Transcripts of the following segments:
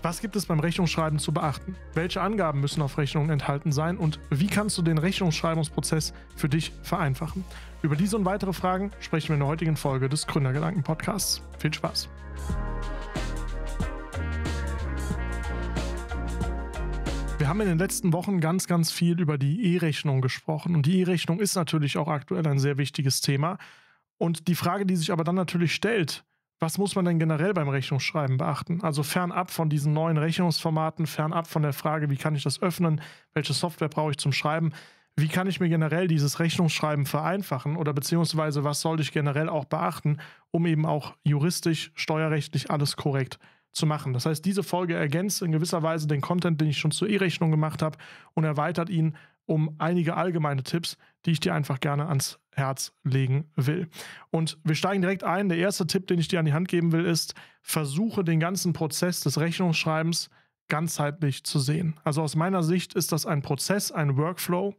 Was gibt es beim Rechnungsschreiben zu beachten? Welche Angaben müssen auf Rechnungen enthalten sein und wie kannst du den Rechnungsschreibungsprozess für dich vereinfachen? Über diese und weitere Fragen sprechen wir in der heutigen Folge des Gründergedanken Podcasts. Viel Spaß! Wir haben in den letzten Wochen ganz, ganz viel über die E-Rechnung gesprochen und die E-Rechnung ist natürlich auch aktuell ein sehr wichtiges Thema. Und die Frage, die sich aber dann natürlich stellt, was muss man denn generell beim Rechnungsschreiben beachten? Also fernab von diesen neuen Rechnungsformaten, fernab von der Frage, wie kann ich das öffnen, welche Software brauche ich zum Schreiben, wie kann ich mir generell dieses Rechnungsschreiben vereinfachen oder beziehungsweise was sollte ich generell auch beachten, um eben auch juristisch, steuerrechtlich alles korrekt zu machen. Das heißt, diese Folge ergänzt in gewisser Weise den Content, den ich schon zur E-Rechnung gemacht habe und erweitert ihn um einige allgemeine Tipps, die ich dir einfach gerne ans Herz legen will. Und wir steigen direkt ein. Der erste Tipp, den ich dir an die Hand geben will, ist, versuche den ganzen Prozess des Rechnungsschreibens ganzheitlich zu sehen. Also aus meiner Sicht ist das ein Prozess, ein Workflow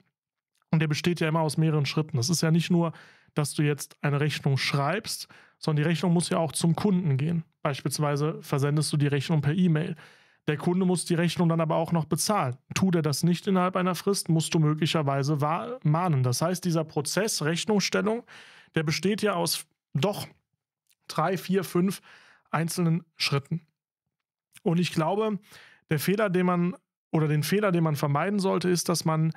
und der besteht ja immer aus mehreren Schritten. Das ist ja nicht nur, dass du jetzt eine Rechnung schreibst, sondern die Rechnung muss ja auch zum Kunden gehen. Beispielsweise versendest du die Rechnung per E-Mail. Der Kunde muss die Rechnung dann aber auch noch bezahlen. Tut er das nicht innerhalb einer Frist, musst du möglicherweise mahnen. Das heißt, dieser Prozess Rechnungsstellung, der besteht ja aus doch drei, vier, fünf einzelnen Schritten. Und ich glaube, der Fehler, den man oder den Fehler, den man vermeiden sollte, ist, dass man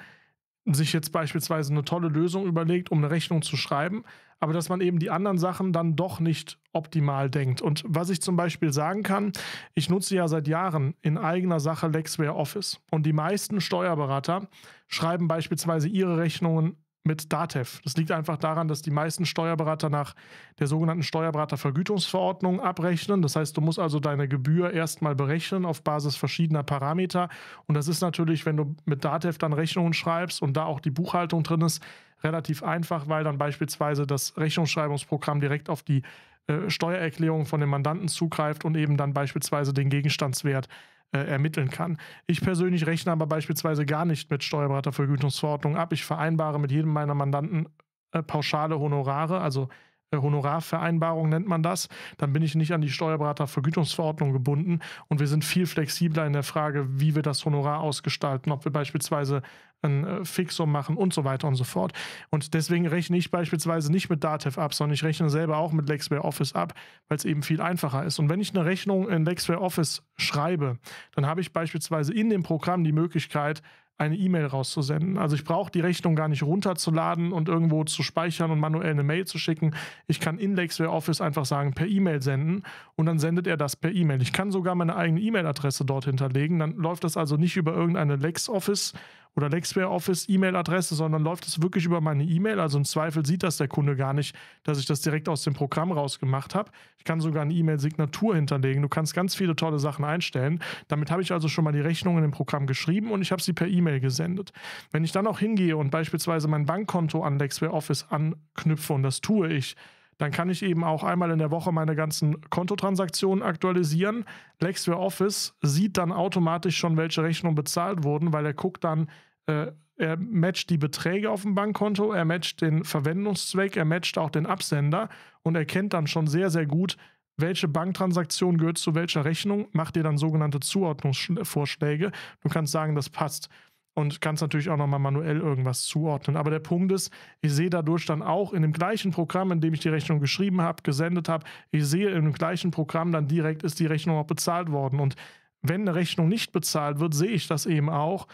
sich jetzt beispielsweise eine tolle Lösung überlegt, um eine Rechnung zu schreiben, aber dass man eben die anderen Sachen dann doch nicht optimal denkt. Und was ich zum Beispiel sagen kann, ich nutze ja seit Jahren in eigener Sache Lexware Office und die meisten Steuerberater schreiben beispielsweise ihre Rechnungen mit DATEV. Das liegt einfach daran, dass die meisten Steuerberater nach der sogenannten Steuerberatervergütungsverordnung abrechnen. Das heißt, du musst also deine Gebühr erstmal berechnen auf Basis verschiedener Parameter. Und das ist natürlich, wenn du mit DATEV dann Rechnungen schreibst und da auch die Buchhaltung drin ist, relativ einfach, weil dann beispielsweise das Rechnungsschreibungsprogramm direkt auf die äh, Steuererklärung von dem Mandanten zugreift und eben dann beispielsweise den Gegenstandswert äh, ermitteln kann. Ich persönlich rechne aber beispielsweise gar nicht mit Steuerberatervergütungsverordnung ab. Ich vereinbare mit jedem meiner Mandanten äh, pauschale Honorare, also äh, Honorarvereinbarung nennt man das, dann bin ich nicht an die Steuerberatervergütungsverordnung gebunden und wir sind viel flexibler in der Frage, wie wir das Honorar ausgestalten, ob wir beispielsweise ein äh, Fixum machen und so weiter und so fort. Und deswegen rechne ich beispielsweise nicht mit Datev ab, sondern ich rechne selber auch mit Lexware Office ab, weil es eben viel einfacher ist. Und wenn ich eine Rechnung in Lexware Office schreibe, dann habe ich beispielsweise in dem Programm die Möglichkeit, eine E-Mail rauszusenden. Also ich brauche die Rechnung gar nicht runterzuladen und irgendwo zu speichern und manuell eine Mail zu schicken. Ich kann in Lexware Office einfach sagen, per E-Mail senden und dann sendet er das per E-Mail. Ich kann sogar meine eigene E-Mail-Adresse dort hinterlegen. Dann läuft das also nicht über irgendeine LexOffice oder LexWare-Office E-Mail-Adresse, sondern läuft es wirklich über meine E-Mail. Also im Zweifel sieht das der Kunde gar nicht, dass ich das direkt aus dem Programm rausgemacht habe. Ich kann sogar eine E-Mail-Signatur hinterlegen. Du kannst ganz viele tolle Sachen einstellen. Damit habe ich also schon mal die Rechnung in dem Programm geschrieben und ich habe sie per E-Mail gesendet. Wenn ich dann auch hingehe und beispielsweise mein Bankkonto an LexWare Office anknüpfe, und das tue ich, dann kann ich eben auch einmal in der Woche meine ganzen Kontotransaktionen aktualisieren. Lexware Office sieht dann automatisch schon, welche Rechnungen bezahlt wurden, weil er guckt dann, äh, er matcht die Beträge auf dem Bankkonto, er matcht den Verwendungszweck, er matcht auch den Absender und erkennt dann schon sehr, sehr gut, welche Banktransaktion gehört zu welcher Rechnung, macht dir dann sogenannte Zuordnungsvorschläge. Du kannst sagen, das passt und kannst natürlich auch nochmal manuell irgendwas zuordnen. Aber der Punkt ist, ich sehe dadurch dann auch in dem gleichen Programm, in dem ich die Rechnung geschrieben habe, gesendet habe, ich sehe in dem gleichen Programm dann direkt, ist die Rechnung auch bezahlt worden. Und wenn eine Rechnung nicht bezahlt wird, sehe ich das eben auch.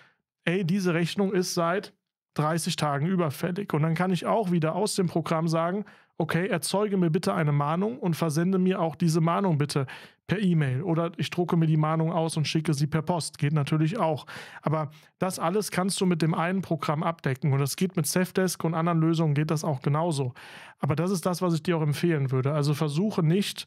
Ey, diese Rechnung ist seit 30 Tagen überfällig. Und dann kann ich auch wieder aus dem Programm sagen, okay, erzeuge mir bitte eine Mahnung und versende mir auch diese Mahnung bitte per E-Mail oder ich drucke mir die Mahnung aus und schicke sie per Post. Geht natürlich auch. Aber das alles kannst du mit dem einen Programm abdecken und das geht mit Safdesk und anderen Lösungen geht das auch genauso. Aber das ist das, was ich dir auch empfehlen würde. Also versuche nicht,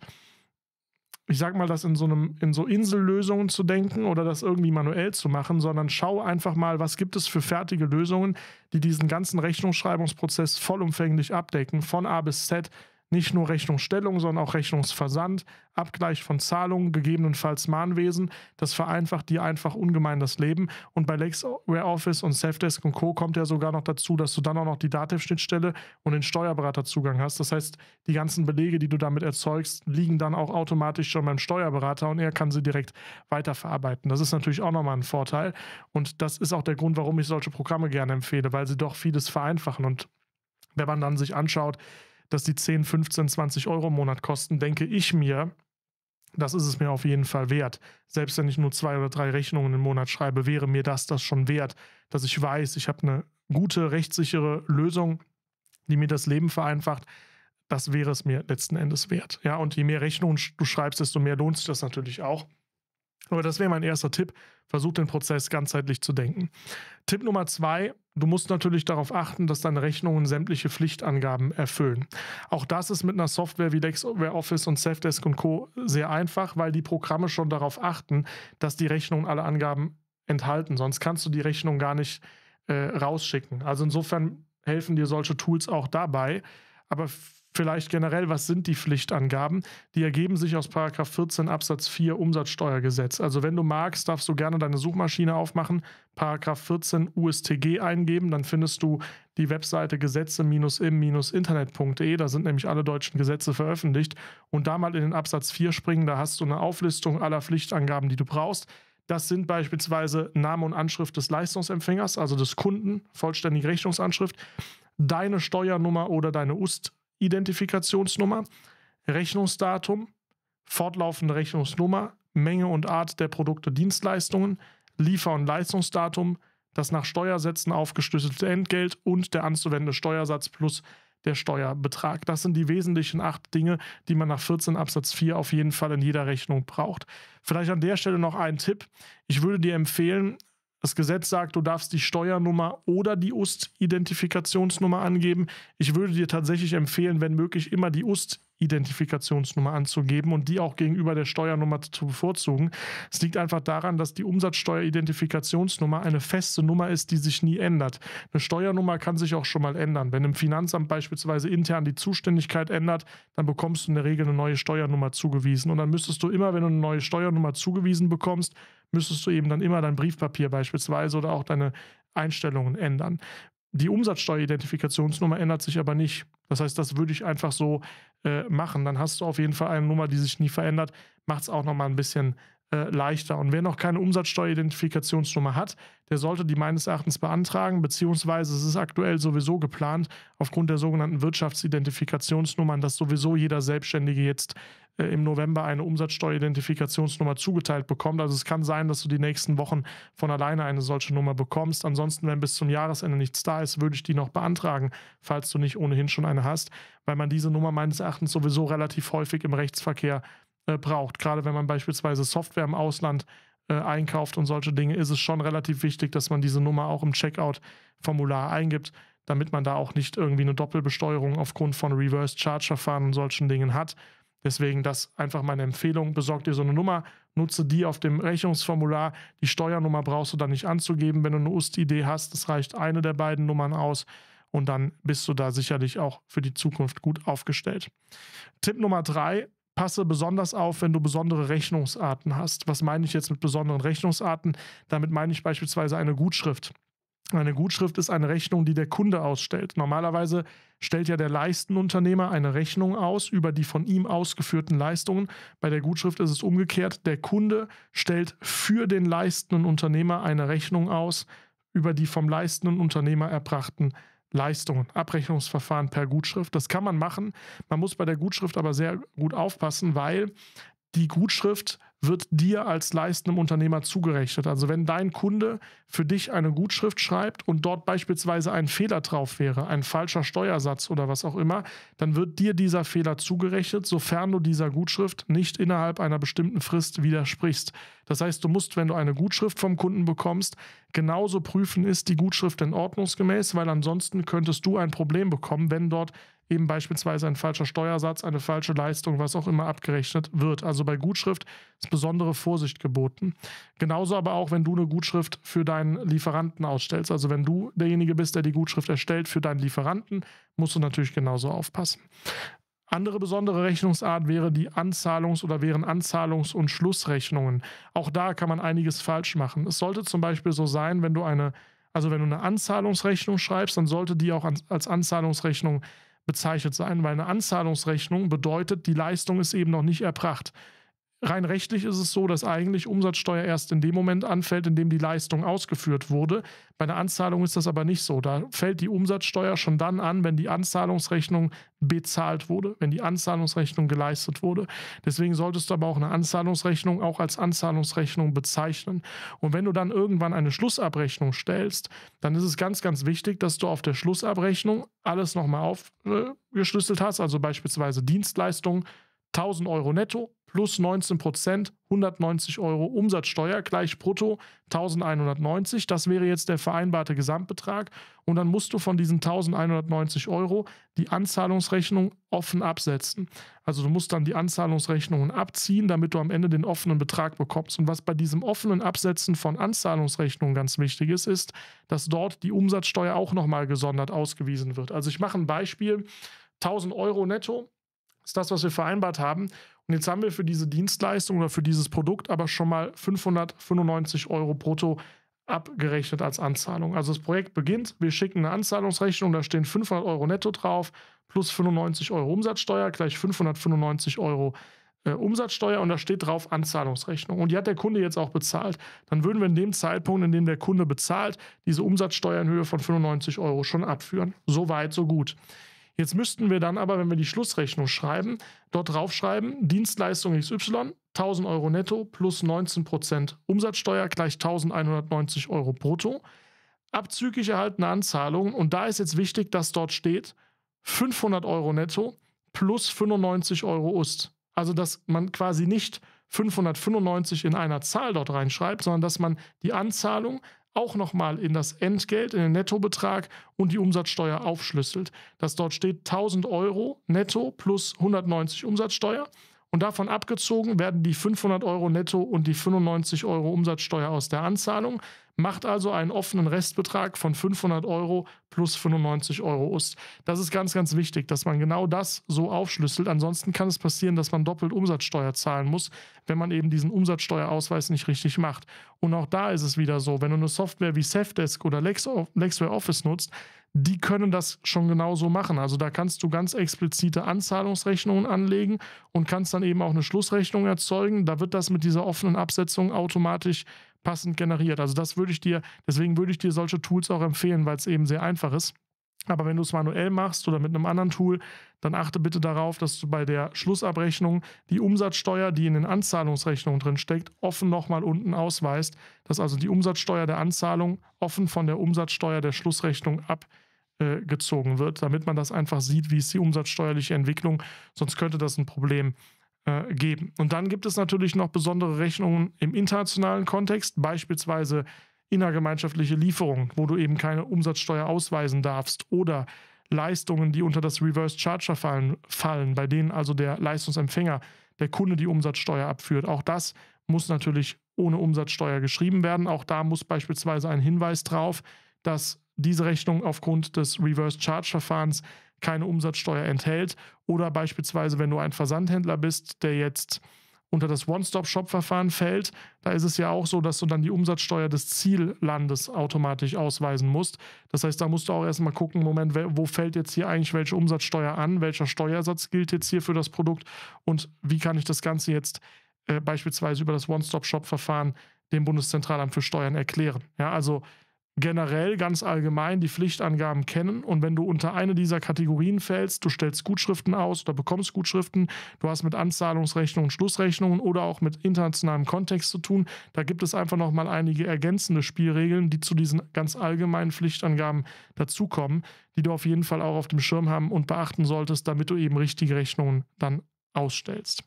ich sag mal, das in so einem, in so Insellösungen zu denken oder das irgendwie manuell zu machen, sondern schau einfach mal, was gibt es für fertige Lösungen, die diesen ganzen Rechnungsschreibungsprozess vollumfänglich abdecken, von A bis Z, nicht nur Rechnungsstellung, sondern auch Rechnungsversand, Abgleich von Zahlungen, gegebenenfalls Mahnwesen. Das vereinfacht dir einfach ungemein das Leben. Und bei LexWare Office und Selfdesk und Co. kommt ja sogar noch dazu, dass du dann auch noch die Datev-Schnittstelle und den Steuerberaterzugang hast. Das heißt, die ganzen Belege, die du damit erzeugst, liegen dann auch automatisch schon beim Steuerberater und er kann sie direkt weiterverarbeiten. Das ist natürlich auch nochmal ein Vorteil. Und das ist auch der Grund, warum ich solche Programme gerne empfehle, weil sie doch vieles vereinfachen. Und wenn man dann sich anschaut, dass die 10, 15, 20 Euro im Monat kosten, denke ich mir, das ist es mir auf jeden Fall wert. Selbst wenn ich nur zwei oder drei Rechnungen im Monat schreibe, wäre mir das das schon wert, dass ich weiß, ich habe eine gute, rechtssichere Lösung, die mir das Leben vereinfacht. Das wäre es mir letzten Endes wert. Ja, und je mehr Rechnungen du schreibst, desto mehr lohnt sich das natürlich auch. Aber das wäre mein erster Tipp. Versuch den Prozess ganzheitlich zu denken. Tipp Nummer zwei, du musst natürlich darauf achten, dass deine Rechnungen sämtliche Pflichtangaben erfüllen. Auch das ist mit einer Software wie LexOffice und Safdesk und Co. sehr einfach, weil die Programme schon darauf achten, dass die Rechnungen alle Angaben enthalten. Sonst kannst du die Rechnung gar nicht äh, rausschicken. Also insofern helfen dir solche Tools auch dabei. Aber vielleicht generell, was sind die Pflichtangaben? Die ergeben sich aus 14 Absatz 4 Umsatzsteuergesetz. Also wenn du magst, darfst du gerne deine Suchmaschine aufmachen, 14 USTG eingeben, dann findest du die Webseite gesetze-im-internet.de, da sind nämlich alle deutschen Gesetze veröffentlicht und da mal in den Absatz 4 springen, da hast du eine Auflistung aller Pflichtangaben, die du brauchst. Das sind beispielsweise Name und Anschrift des Leistungsempfängers, also des Kunden, vollständige Rechnungsanschrift, deine Steuernummer oder deine UST Identifikationsnummer, Rechnungsdatum, fortlaufende Rechnungsnummer, Menge und Art der Produkte, Dienstleistungen, Liefer- und Leistungsdatum, das nach Steuersätzen aufgeschlüsselte Entgelt und der anzuwendende Steuersatz plus der Steuerbetrag. Das sind die wesentlichen acht Dinge, die man nach 14 Absatz 4 auf jeden Fall in jeder Rechnung braucht. Vielleicht an der Stelle noch ein Tipp. Ich würde dir empfehlen, das Gesetz sagt, du darfst die Steuernummer oder die UST-Identifikationsnummer angeben. Ich würde dir tatsächlich empfehlen, wenn möglich, immer die UST identifikationsnummer Identifikationsnummer anzugeben und die auch gegenüber der Steuernummer zu bevorzugen. Es liegt einfach daran, dass die Umsatzsteueridentifikationsnummer eine feste Nummer ist, die sich nie ändert. Eine Steuernummer kann sich auch schon mal ändern. Wenn im Finanzamt beispielsweise intern die Zuständigkeit ändert, dann bekommst du in der Regel eine neue Steuernummer zugewiesen. Und dann müsstest du immer, wenn du eine neue Steuernummer zugewiesen bekommst, müsstest du eben dann immer dein Briefpapier beispielsweise oder auch deine Einstellungen ändern. Die Umsatzsteueridentifikationsnummer ändert sich aber nicht. Das heißt, das würde ich einfach so äh, machen. Dann hast du auf jeden Fall eine Nummer, die sich nie verändert. Macht es auch nochmal ein bisschen äh, leichter. Und wer noch keine Umsatzsteueridentifikationsnummer hat, der sollte die meines Erachtens beantragen, beziehungsweise es ist aktuell sowieso geplant, aufgrund der sogenannten Wirtschaftsidentifikationsnummern, dass sowieso jeder Selbstständige jetzt äh, im November eine Umsatzsteueridentifikationsnummer zugeteilt bekommt. Also es kann sein, dass du die nächsten Wochen von alleine eine solche Nummer bekommst. Ansonsten, wenn bis zum Jahresende nichts da ist, würde ich die noch beantragen, falls du nicht ohnehin schon eine hast, weil man diese Nummer meines Erachtens sowieso relativ häufig im Rechtsverkehr äh, braucht. Gerade wenn man beispielsweise Software im Ausland äh, einkauft und solche Dinge, ist es schon relativ wichtig, dass man diese Nummer auch im Checkout-Formular eingibt, damit man da auch nicht irgendwie eine Doppelbesteuerung aufgrund von Reverse-Charge-Verfahren und solchen Dingen hat. Deswegen das einfach meine Empfehlung. Besorgt dir so eine Nummer, nutze die auf dem Rechnungsformular. Die Steuernummer brauchst du dann nicht anzugeben, wenn du eine UST-Idee hast. Es reicht eine der beiden Nummern aus und dann bist du da sicherlich auch für die Zukunft gut aufgestellt. Tipp Nummer drei passe besonders auf, wenn du besondere Rechnungsarten hast. Was meine ich jetzt mit besonderen Rechnungsarten? Damit meine ich beispielsweise eine Gutschrift. Eine Gutschrift ist eine Rechnung, die der Kunde ausstellt. Normalerweise stellt ja der Leistenunternehmer eine Rechnung aus über die von ihm ausgeführten Leistungen. Bei der Gutschrift ist es umgekehrt. Der Kunde stellt für den leistenden Unternehmer eine Rechnung aus über die vom leistenden Unternehmer erbrachten Leistungen. Leistungen, Abrechnungsverfahren per Gutschrift. Das kann man machen. Man muss bei der Gutschrift aber sehr gut aufpassen, weil die Gutschrift wird dir als leistendem Unternehmer zugerechnet. Also wenn dein Kunde für dich eine Gutschrift schreibt und dort beispielsweise ein Fehler drauf wäre, ein falscher Steuersatz oder was auch immer, dann wird dir dieser Fehler zugerechnet, sofern du dieser Gutschrift nicht innerhalb einer bestimmten Frist widersprichst. Das heißt, du musst, wenn du eine Gutschrift vom Kunden bekommst, genauso prüfen, ist die Gutschrift denn ordnungsgemäß, weil ansonsten könntest du ein Problem bekommen, wenn dort eben beispielsweise ein falscher Steuersatz, eine falsche Leistung, was auch immer abgerechnet wird. Also bei Gutschrift ist besondere Vorsicht geboten. Genauso aber auch, wenn du eine Gutschrift für deinen Lieferanten ausstellst. Also wenn du derjenige bist, der die Gutschrift erstellt für deinen Lieferanten, musst du natürlich genauso aufpassen. Andere besondere Rechnungsart wäre die Anzahlungs- oder wären Anzahlungs- und Schlussrechnungen. Auch da kann man einiges falsch machen. Es sollte zum Beispiel so sein, wenn du eine, also wenn du eine Anzahlungsrechnung schreibst, dann sollte die auch als Anzahlungsrechnung bezeichnet sein, weil eine Anzahlungsrechnung bedeutet, die Leistung ist eben noch nicht erbracht. Rein rechtlich ist es so, dass eigentlich Umsatzsteuer erst in dem Moment anfällt, in dem die Leistung ausgeführt wurde. Bei einer Anzahlung ist das aber nicht so. Da fällt die Umsatzsteuer schon dann an, wenn die Anzahlungsrechnung bezahlt wurde, wenn die Anzahlungsrechnung geleistet wurde. Deswegen solltest du aber auch eine Anzahlungsrechnung auch als Anzahlungsrechnung bezeichnen. Und wenn du dann irgendwann eine Schlussabrechnung stellst, dann ist es ganz, ganz wichtig, dass du auf der Schlussabrechnung alles nochmal aufgeschlüsselt hast, also beispielsweise Dienstleistungen 1000 Euro netto, plus 19 Prozent, 190 Euro Umsatzsteuer gleich brutto 1190. Das wäre jetzt der vereinbarte Gesamtbetrag. Und dann musst du von diesen 1190 Euro die Anzahlungsrechnung offen absetzen. Also du musst dann die Anzahlungsrechnungen abziehen, damit du am Ende den offenen Betrag bekommst. Und was bei diesem offenen Absetzen von Anzahlungsrechnungen ganz wichtig ist, ist, dass dort die Umsatzsteuer auch nochmal gesondert ausgewiesen wird. Also ich mache ein Beispiel. 1000 Euro netto, ist das, was wir vereinbart haben. Und jetzt haben wir für diese Dienstleistung oder für dieses Produkt aber schon mal 595 Euro brutto abgerechnet als Anzahlung. Also das Projekt beginnt, wir schicken eine Anzahlungsrechnung, da stehen 500 Euro netto drauf, plus 95 Euro Umsatzsteuer, gleich 595 Euro äh, Umsatzsteuer und da steht drauf Anzahlungsrechnung. Und die hat der Kunde jetzt auch bezahlt. Dann würden wir in dem Zeitpunkt, in dem der Kunde bezahlt, diese Umsatzsteuer in Höhe von 95 Euro schon abführen. So weit, so gut. Jetzt müssten wir dann aber, wenn wir die Schlussrechnung schreiben, dort draufschreiben, Dienstleistung XY, 1000 Euro netto plus 19% Umsatzsteuer gleich 1190 Euro brutto, abzüglich erhaltene Anzahlungen. Und da ist jetzt wichtig, dass dort steht 500 Euro netto plus 95 Euro Ust. Also, dass man quasi nicht 595 in einer Zahl dort reinschreibt, sondern dass man die Anzahlung auch nochmal in das Entgelt, in den Nettobetrag und die Umsatzsteuer aufschlüsselt. Dass dort steht 1000 Euro netto plus 190 Umsatzsteuer. Und davon abgezogen werden die 500 Euro netto und die 95 Euro Umsatzsteuer aus der Anzahlung, macht also einen offenen Restbetrag von 500 Euro plus 95 Euro Ust. Das ist ganz, ganz wichtig, dass man genau das so aufschlüsselt. Ansonsten kann es passieren, dass man doppelt Umsatzsteuer zahlen muss, wenn man eben diesen Umsatzsteuerausweis nicht richtig macht. Und auch da ist es wieder so, wenn du eine Software wie Safdesk oder Lexware Office nutzt, die können das schon genauso machen. Also da kannst du ganz explizite Anzahlungsrechnungen anlegen und kannst dann eben auch eine Schlussrechnung erzeugen. Da wird das mit dieser offenen Absetzung automatisch passend generiert. Also das würde ich dir, deswegen würde ich dir solche Tools auch empfehlen, weil es eben sehr einfach ist. Aber wenn du es manuell machst oder mit einem anderen Tool, dann achte bitte darauf, dass du bei der Schlussabrechnung die Umsatzsteuer, die in den Anzahlungsrechnungen drin steckt, offen nochmal unten ausweist, dass also die Umsatzsteuer der Anzahlung offen von der Umsatzsteuer der Schlussrechnung abgezogen äh, wird, damit man das einfach sieht, wie ist die umsatzsteuerliche Entwicklung, sonst könnte das ein Problem äh, geben. Und dann gibt es natürlich noch besondere Rechnungen im internationalen Kontext, beispielsweise äh, innergemeinschaftliche Lieferungen, wo du eben keine Umsatzsteuer ausweisen darfst oder Leistungen, die unter das Reverse Charger fallen, fallen, bei denen also der Leistungsempfänger, der Kunde die Umsatzsteuer abführt. Auch das muss natürlich ohne Umsatzsteuer geschrieben werden. Auch da muss beispielsweise ein Hinweis drauf, dass diese Rechnung aufgrund des Reverse Charge Verfahrens keine Umsatzsteuer enthält oder beispielsweise wenn du ein Versandhändler bist, der jetzt unter das One-Stop-Shop-Verfahren fällt, da ist es ja auch so, dass du dann die Umsatzsteuer des Ziellandes automatisch ausweisen musst. Das heißt, da musst du auch erstmal gucken, Moment, wo fällt jetzt hier eigentlich welche Umsatzsteuer an, welcher Steuersatz gilt jetzt hier für das Produkt und wie kann ich das Ganze jetzt äh, beispielsweise über das One-Stop-Shop-Verfahren dem Bundeszentralamt für Steuern erklären. Ja, also generell ganz allgemein die Pflichtangaben kennen und wenn du unter eine dieser Kategorien fällst, du stellst Gutschriften aus oder bekommst Gutschriften, du hast mit Anzahlungsrechnungen, Schlussrechnungen oder auch mit internationalem Kontext zu tun, da gibt es einfach nochmal einige ergänzende Spielregeln, die zu diesen ganz allgemeinen Pflichtangaben dazukommen, die du auf jeden Fall auch auf dem Schirm haben und beachten solltest, damit du eben richtige Rechnungen dann ausstellst.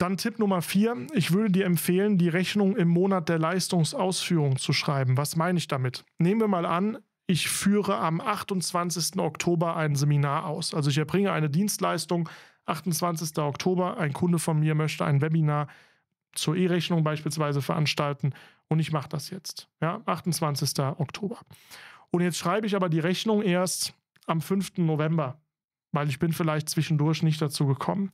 Dann Tipp Nummer vier. Ich würde dir empfehlen, die Rechnung im Monat der Leistungsausführung zu schreiben. Was meine ich damit? Nehmen wir mal an, ich führe am 28. Oktober ein Seminar aus. Also ich erbringe eine Dienstleistung. 28. Oktober, ein Kunde von mir möchte ein Webinar zur E-Rechnung beispielsweise veranstalten und ich mache das jetzt. Ja, 28. Oktober. Und jetzt schreibe ich aber die Rechnung erst am 5. November, weil ich bin vielleicht zwischendurch nicht dazu gekommen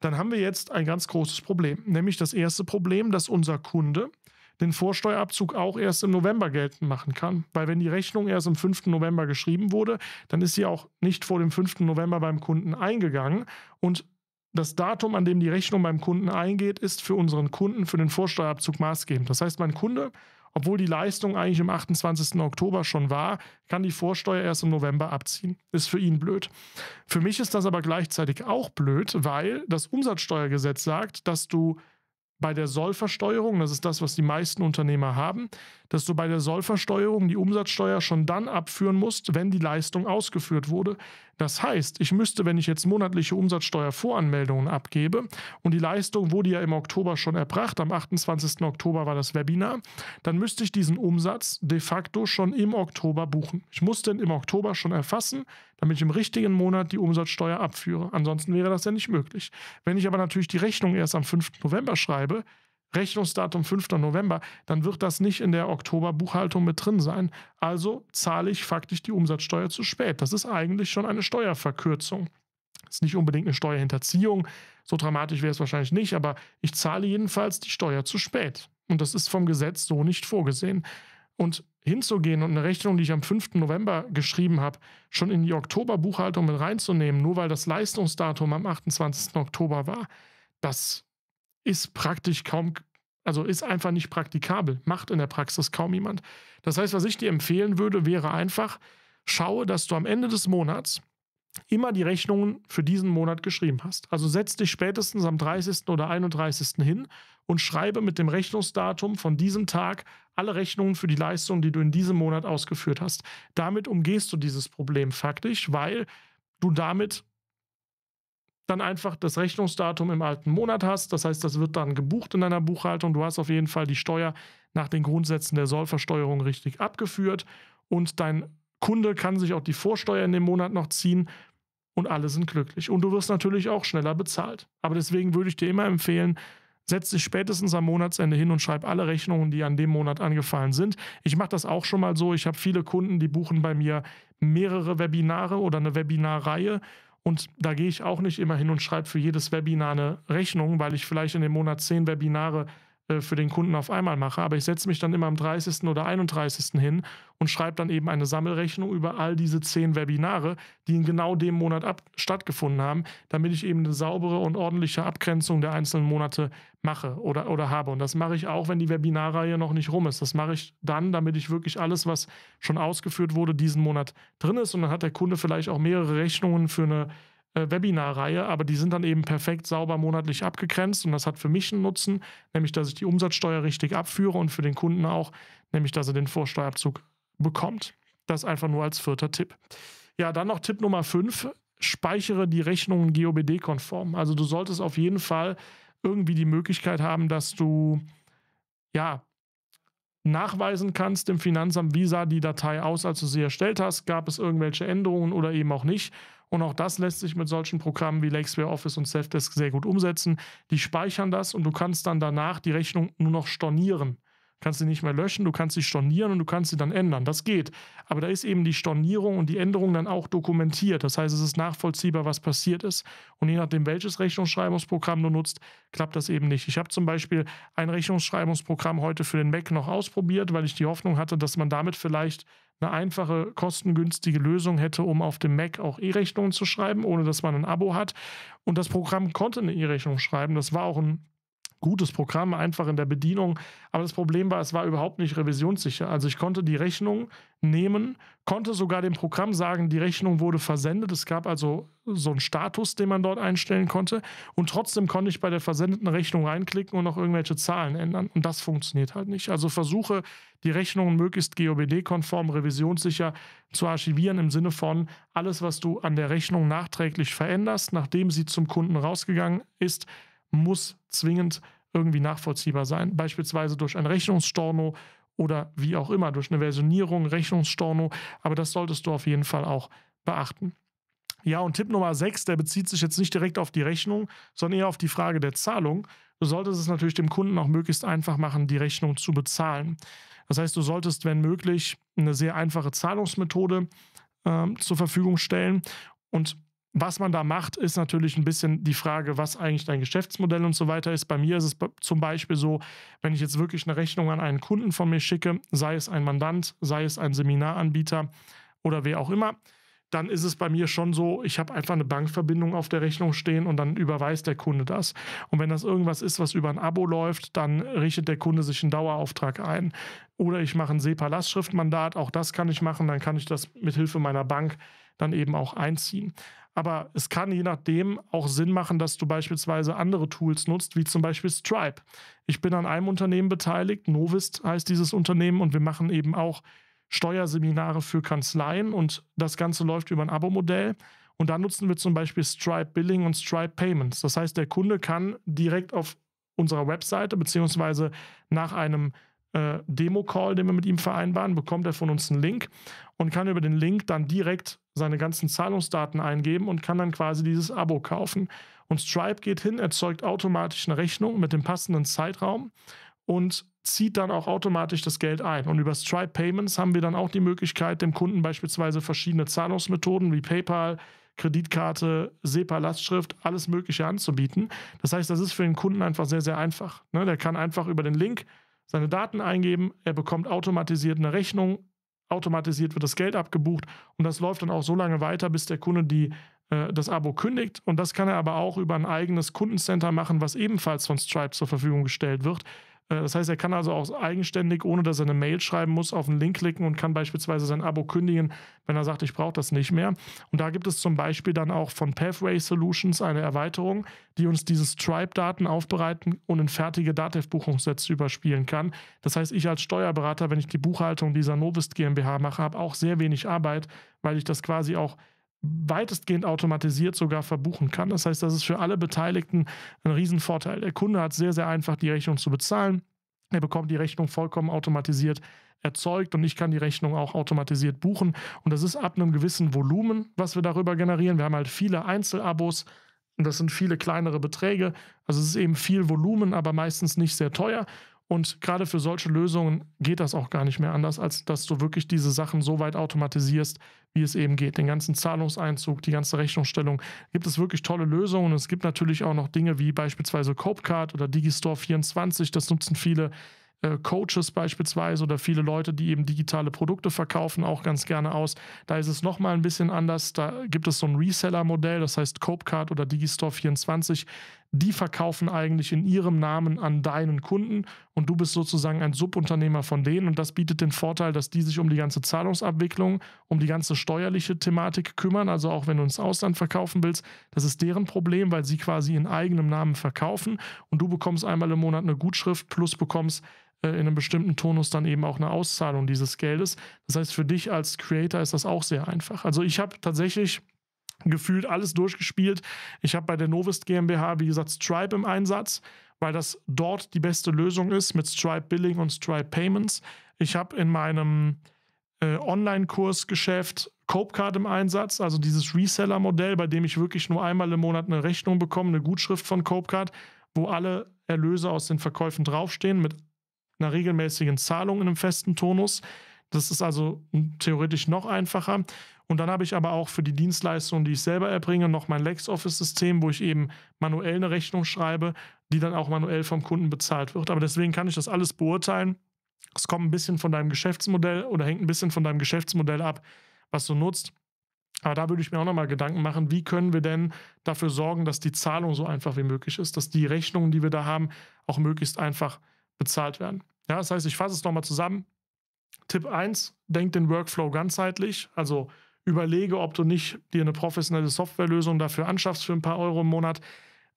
dann haben wir jetzt ein ganz großes Problem. Nämlich das erste Problem, dass unser Kunde den Vorsteuerabzug auch erst im November geltend machen kann. Weil wenn die Rechnung erst am 5. November geschrieben wurde, dann ist sie auch nicht vor dem 5. November beim Kunden eingegangen. Und das Datum, an dem die Rechnung beim Kunden eingeht, ist für unseren Kunden für den Vorsteuerabzug maßgebend. Das heißt, mein Kunde obwohl die Leistung eigentlich am 28. Oktober schon war, kann die Vorsteuer erst im November abziehen. Ist für ihn blöd. Für mich ist das aber gleichzeitig auch blöd, weil das Umsatzsteuergesetz sagt, dass du bei der Sollversteuerung, das ist das, was die meisten Unternehmer haben, dass du bei der Sollversteuerung die Umsatzsteuer schon dann abführen musst, wenn die Leistung ausgeführt wurde. Das heißt, ich müsste, wenn ich jetzt monatliche Umsatzsteuervoranmeldungen abgebe und die Leistung wurde ja im Oktober schon erbracht, am 28. Oktober war das Webinar, dann müsste ich diesen Umsatz de facto schon im Oktober buchen. Ich muss den im Oktober schon erfassen, damit ich im richtigen Monat die Umsatzsteuer abführe. Ansonsten wäre das ja nicht möglich. Wenn ich aber natürlich die Rechnung erst am 5. November schreibe, Rechnungsdatum 5. November, dann wird das nicht in der Oktoberbuchhaltung mit drin sein. Also zahle ich faktisch die Umsatzsteuer zu spät. Das ist eigentlich schon eine Steuerverkürzung. Ist nicht unbedingt eine Steuerhinterziehung, so dramatisch wäre es wahrscheinlich nicht, aber ich zahle jedenfalls die Steuer zu spät. Und das ist vom Gesetz so nicht vorgesehen. Und hinzugehen und eine Rechnung, die ich am 5. November geschrieben habe, schon in die Oktoberbuchhaltung mit reinzunehmen, nur weil das Leistungsdatum am 28. Oktober war, das ist praktisch kaum, also ist einfach nicht praktikabel, macht in der Praxis kaum jemand. Das heißt, was ich dir empfehlen würde, wäre einfach, schaue, dass du am Ende des Monats immer die Rechnungen für diesen Monat geschrieben hast. Also setz dich spätestens am 30. oder 31. hin und schreibe mit dem Rechnungsdatum von diesem Tag alle Rechnungen für die Leistungen, die du in diesem Monat ausgeführt hast. Damit umgehst du dieses Problem faktisch, weil du damit dann einfach das Rechnungsdatum im alten Monat hast. Das heißt, das wird dann gebucht in deiner Buchhaltung. Du hast auf jeden Fall die Steuer nach den Grundsätzen der Sollversteuerung richtig abgeführt und dein Kunde kann sich auch die Vorsteuer in dem Monat noch ziehen und alle sind glücklich. Und du wirst natürlich auch schneller bezahlt. Aber deswegen würde ich dir immer empfehlen, setz dich spätestens am Monatsende hin und schreib alle Rechnungen, die an dem Monat angefallen sind. Ich mache das auch schon mal so. Ich habe viele Kunden, die buchen bei mir mehrere Webinare oder eine Webinarreihe und da gehe ich auch nicht immer hin und schreibe für jedes Webinar eine Rechnung, weil ich vielleicht in dem Monat zehn Webinare äh, für den Kunden auf einmal mache, aber ich setze mich dann immer am 30. oder 31. hin und schreibe dann eben eine Sammelrechnung über all diese zehn Webinare, die in genau dem Monat ab stattgefunden haben, damit ich eben eine saubere und ordentliche Abgrenzung der einzelnen Monate mache oder, oder habe. Und das mache ich auch, wenn die Webinarreihe noch nicht rum ist. Das mache ich dann, damit ich wirklich alles, was schon ausgeführt wurde, diesen Monat drin ist. Und dann hat der Kunde vielleicht auch mehrere Rechnungen für eine äh, Webinarreihe, aber die sind dann eben perfekt sauber monatlich abgegrenzt und das hat für mich einen Nutzen, nämlich dass ich die Umsatzsteuer richtig abführe und für den Kunden auch, nämlich dass er den Vorsteuerabzug bekommt. Das einfach nur als vierter Tipp. Ja, dann noch Tipp Nummer 5, speichere die Rechnungen GOBD-konform. Also du solltest auf jeden Fall irgendwie die Möglichkeit haben, dass du ja nachweisen kannst dem Finanzamt, wie sah die Datei aus, als du sie erstellt hast, gab es irgendwelche Änderungen oder eben auch nicht. Und auch das lässt sich mit solchen Programmen wie Lakesware Office und Selfdesk sehr gut umsetzen. Die speichern das und du kannst dann danach die Rechnung nur noch stornieren. Du kannst sie nicht mehr löschen, du kannst sie stornieren und du kannst sie dann ändern. Das geht. Aber da ist eben die Stornierung und die Änderung dann auch dokumentiert. Das heißt, es ist nachvollziehbar, was passiert ist. Und je nachdem, welches Rechnungsschreibungsprogramm du nutzt, klappt das eben nicht. Ich habe zum Beispiel ein Rechnungsschreibungsprogramm heute für den Mac noch ausprobiert, weil ich die Hoffnung hatte, dass man damit vielleicht eine einfache, kostengünstige Lösung hätte, um auf dem Mac auch E-Rechnungen zu schreiben, ohne dass man ein Abo hat. Und das Programm konnte eine E-Rechnung schreiben. Das war auch ein gutes Programm, einfach in der Bedienung. Aber das Problem war, es war überhaupt nicht revisionssicher. Also ich konnte die Rechnung nehmen, konnte sogar dem Programm sagen, die Rechnung wurde versendet. Es gab also so einen Status, den man dort einstellen konnte. Und trotzdem konnte ich bei der versendeten Rechnung reinklicken und noch irgendwelche Zahlen ändern. Und das funktioniert halt nicht. Also versuche, die Rechnungen möglichst GOBD-konform, revisionssicher zu archivieren im Sinne von alles, was du an der Rechnung nachträglich veränderst, nachdem sie zum Kunden rausgegangen ist, muss zwingend irgendwie nachvollziehbar sein, beispielsweise durch ein Rechnungsstorno oder wie auch immer, durch eine Versionierung, Rechnungsstorno, aber das solltest du auf jeden Fall auch beachten. Ja, und Tipp Nummer 6, der bezieht sich jetzt nicht direkt auf die Rechnung, sondern eher auf die Frage der Zahlung. Du solltest es natürlich dem Kunden auch möglichst einfach machen, die Rechnung zu bezahlen. Das heißt, du solltest, wenn möglich, eine sehr einfache Zahlungsmethode äh, zur Verfügung stellen. Und was man da macht, ist natürlich ein bisschen die Frage, was eigentlich dein Geschäftsmodell und so weiter ist. Bei mir ist es zum Beispiel so, wenn ich jetzt wirklich eine Rechnung an einen Kunden von mir schicke, sei es ein Mandant, sei es ein Seminaranbieter oder wer auch immer, dann ist es bei mir schon so, ich habe einfach eine Bankverbindung auf der Rechnung stehen und dann überweist der Kunde das. Und wenn das irgendwas ist, was über ein Abo läuft, dann richtet der Kunde sich einen Dauerauftrag ein. Oder ich mache ein SEPA-Lastschriftmandat, auch das kann ich machen, dann kann ich das mit Hilfe meiner Bank dann eben auch einziehen. Aber es kann je nachdem auch Sinn machen, dass du beispielsweise andere Tools nutzt, wie zum Beispiel Stripe. Ich bin an einem Unternehmen beteiligt, Novist heißt dieses Unternehmen, und wir machen eben auch Steuerseminare für Kanzleien und das Ganze läuft über ein Abo-Modell. Und da nutzen wir zum Beispiel Stripe Billing und Stripe Payments. Das heißt, der Kunde kann direkt auf unserer Webseite beziehungsweise nach einem äh, Demo-Call, den wir mit ihm vereinbaren, bekommt er von uns einen Link und kann über den Link dann direkt seine ganzen Zahlungsdaten eingeben und kann dann quasi dieses Abo kaufen. Und Stripe geht hin, erzeugt automatisch eine Rechnung mit dem passenden Zeitraum und zieht dann auch automatisch das Geld ein. Und über Stripe Payments haben wir dann auch die Möglichkeit, dem Kunden beispielsweise verschiedene Zahlungsmethoden wie PayPal, Kreditkarte, SEPA-Lastschrift, alles Mögliche anzubieten. Das heißt, das ist für den Kunden einfach sehr, sehr einfach. Ne? Der kann einfach über den Link seine Daten eingeben, er bekommt automatisiert eine Rechnung, automatisiert wird das Geld abgebucht und das läuft dann auch so lange weiter, bis der Kunde die, äh, das Abo kündigt. Und das kann er aber auch über ein eigenes Kundencenter machen, was ebenfalls von Stripe zur Verfügung gestellt wird, äh, das heißt, er kann also auch eigenständig, ohne dass er eine Mail schreiben muss, auf einen Link klicken und kann beispielsweise sein Abo kündigen, wenn er sagt, ich brauche das nicht mehr. Und da gibt es zum Beispiel dann auch von Pathway Solutions eine Erweiterung, die uns diese Stripe-Daten aufbereiten und in fertige Datev-Buchungssätze überspielen kann. Das heißt, ich als Steuerberater, wenn ich die Buchhaltung dieser Novist GmbH mache, habe auch sehr wenig Arbeit, weil ich das quasi auch weitestgehend automatisiert sogar verbuchen kann. Das heißt, das ist für alle Beteiligten ein Riesenvorteil. Der Kunde hat sehr, sehr einfach, die Rechnung zu bezahlen. Er bekommt die Rechnung vollkommen automatisiert erzeugt und ich kann die Rechnung auch automatisiert buchen. Und das ist ab einem gewissen Volumen, was wir darüber generieren. Wir haben halt viele Einzelabos und das sind viele kleinere Beträge. Also es ist eben viel Volumen, aber meistens nicht sehr teuer. Und gerade für solche Lösungen geht das auch gar nicht mehr anders, als dass du wirklich diese Sachen so weit automatisierst, wie es eben geht. Den ganzen Zahlungseinzug, die ganze Rechnungsstellung. Gibt es wirklich tolle Lösungen. es gibt natürlich auch noch Dinge wie beispielsweise Copecard oder Digistore 24. Das nutzen viele äh, Coaches beispielsweise oder viele Leute, die eben digitale Produkte verkaufen, auch ganz gerne aus. Da ist es nochmal ein bisschen anders. Da gibt es so ein Reseller-Modell, das heißt Copecard oder Digistore 24 die verkaufen eigentlich in ihrem Namen an deinen Kunden und du bist sozusagen ein Subunternehmer von denen und das bietet den Vorteil, dass die sich um die ganze Zahlungsabwicklung, um die ganze steuerliche Thematik kümmern, also auch wenn du ins Ausland verkaufen willst, das ist deren Problem, weil sie quasi in eigenem Namen verkaufen und du bekommst einmal im Monat eine Gutschrift plus bekommst äh, in einem bestimmten Tonus dann eben auch eine Auszahlung dieses Geldes. Das heißt, für dich als Creator ist das auch sehr einfach. Also ich habe tatsächlich gefühlt alles durchgespielt. Ich habe bei der Novist GmbH, wie gesagt, Stripe im Einsatz, weil das dort die beste Lösung ist mit Stripe Billing und Stripe Payments. Ich habe in meinem äh, Online-Kursgeschäft Copecard im Einsatz, also dieses Reseller-Modell, bei dem ich wirklich nur einmal im Monat eine Rechnung bekomme, eine Gutschrift von Copecard, wo alle Erlöse aus den Verkäufen draufstehen mit einer regelmäßigen Zahlung in einem festen Tonus. Das ist also hm, theoretisch noch einfacher. Und dann habe ich aber auch für die Dienstleistungen, die ich selber erbringe, noch mein LexOffice-System, wo ich eben manuell eine Rechnung schreibe, die dann auch manuell vom Kunden bezahlt wird. Aber deswegen kann ich das alles beurteilen. Es kommt ein bisschen von deinem Geschäftsmodell oder hängt ein bisschen von deinem Geschäftsmodell ab, was du nutzt. Aber da würde ich mir auch nochmal Gedanken machen, wie können wir denn dafür sorgen, dass die Zahlung so einfach wie möglich ist, dass die Rechnungen, die wir da haben, auch möglichst einfach bezahlt werden. Ja, das heißt, ich fasse es nochmal zusammen. Tipp 1, denk den Workflow ganzheitlich. Also überlege, ob du nicht dir eine professionelle Softwarelösung dafür anschaffst für ein paar Euro im Monat,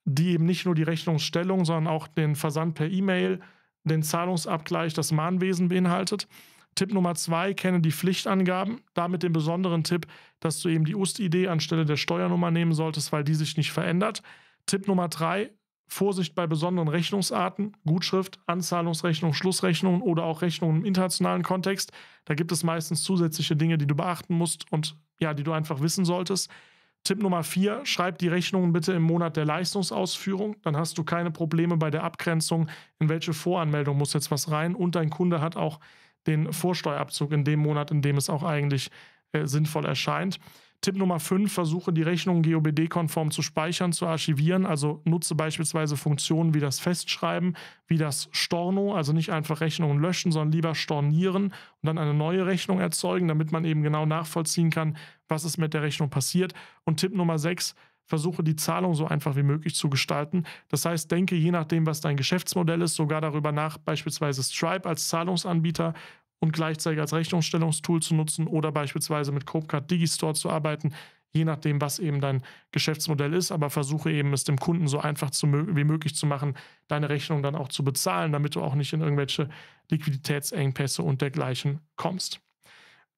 die eben nicht nur die Rechnungsstellung, sondern auch den Versand per E-Mail, den Zahlungsabgleich, das Mahnwesen beinhaltet. Tipp Nummer zwei, kenne die Pflichtangaben. Damit den besonderen Tipp, dass du eben die UST-ID anstelle der Steuernummer nehmen solltest, weil die sich nicht verändert. Tipp Nummer drei, Vorsicht bei besonderen Rechnungsarten, Gutschrift, Anzahlungsrechnung, Schlussrechnung oder auch Rechnungen im internationalen Kontext. Da gibt es meistens zusätzliche Dinge, die du beachten musst und ja, die du einfach wissen solltest. Tipp Nummer vier: schreib die Rechnungen bitte im Monat der Leistungsausführung. Dann hast du keine Probleme bei der Abgrenzung, in welche Voranmeldung muss jetzt was rein und dein Kunde hat auch den Vorsteuerabzug in dem Monat, in dem es auch eigentlich äh, sinnvoll erscheint. Tipp Nummer 5, versuche die Rechnungen GOBD-konform zu speichern, zu archivieren. Also nutze beispielsweise Funktionen wie das Festschreiben, wie das Storno, also nicht einfach Rechnungen löschen, sondern lieber stornieren und dann eine neue Rechnung erzeugen, damit man eben genau nachvollziehen kann, was ist mit der Rechnung passiert. Und Tipp Nummer 6, versuche die Zahlung so einfach wie möglich zu gestalten. Das heißt, denke je nachdem, was dein Geschäftsmodell ist, sogar darüber nach, beispielsweise Stripe als Zahlungsanbieter und gleichzeitig als Rechnungsstellungstool zu nutzen oder beispielsweise mit Copecard Digistore zu arbeiten, je nachdem, was eben dein Geschäftsmodell ist. Aber versuche eben, es dem Kunden so einfach mö wie möglich zu machen, deine Rechnung dann auch zu bezahlen, damit du auch nicht in irgendwelche Liquiditätsengpässe und dergleichen kommst.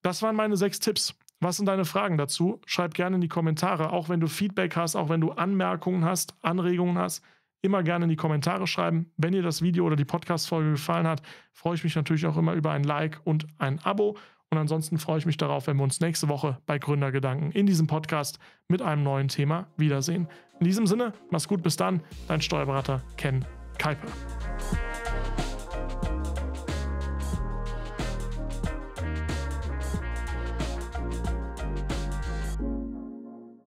Das waren meine sechs Tipps. Was sind deine Fragen dazu? Schreib gerne in die Kommentare, auch wenn du Feedback hast, auch wenn du Anmerkungen hast, Anregungen hast immer gerne in die Kommentare schreiben. Wenn dir das Video oder die Podcast-Folge gefallen hat, freue ich mich natürlich auch immer über ein Like und ein Abo. Und ansonsten freue ich mich darauf, wenn wir uns nächste Woche bei Gründergedanken in diesem Podcast mit einem neuen Thema wiedersehen. In diesem Sinne, mach's gut, bis dann, dein Steuerberater Ken Kuiper.